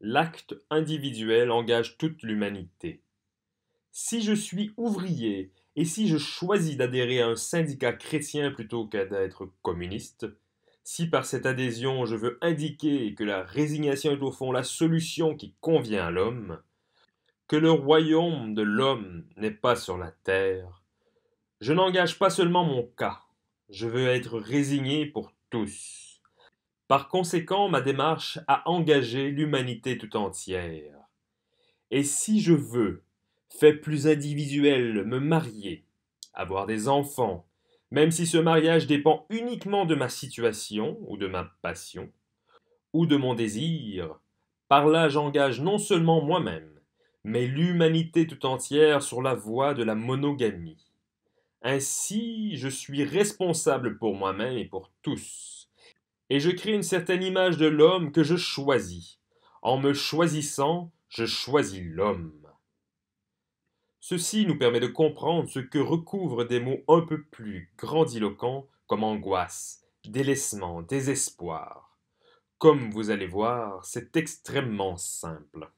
L'acte individuel engage toute l'humanité. Si je suis ouvrier et si je choisis d'adhérer à un syndicat chrétien plutôt qu'à d'être communiste, si par cette adhésion je veux indiquer que la résignation est au fond la solution qui convient à l'homme, que le royaume de l'homme n'est pas sur la terre, je n'engage pas seulement mon cas, je veux être résigné pour tous. Par conséquent, ma démarche a engagé l'humanité tout entière. Et si je veux, fait plus individuel, me marier, avoir des enfants, même si ce mariage dépend uniquement de ma situation ou de ma passion, ou de mon désir, par là j'engage non seulement moi-même, mais l'humanité tout entière sur la voie de la monogamie. Ainsi, je suis responsable pour moi-même et pour tous, et je crée une certaine image de l'homme que je choisis. En me choisissant, je choisis l'homme. Ceci nous permet de comprendre ce que recouvrent des mots un peu plus grandiloquents comme angoisse, délaissement, désespoir. Comme vous allez voir, c'est extrêmement simple.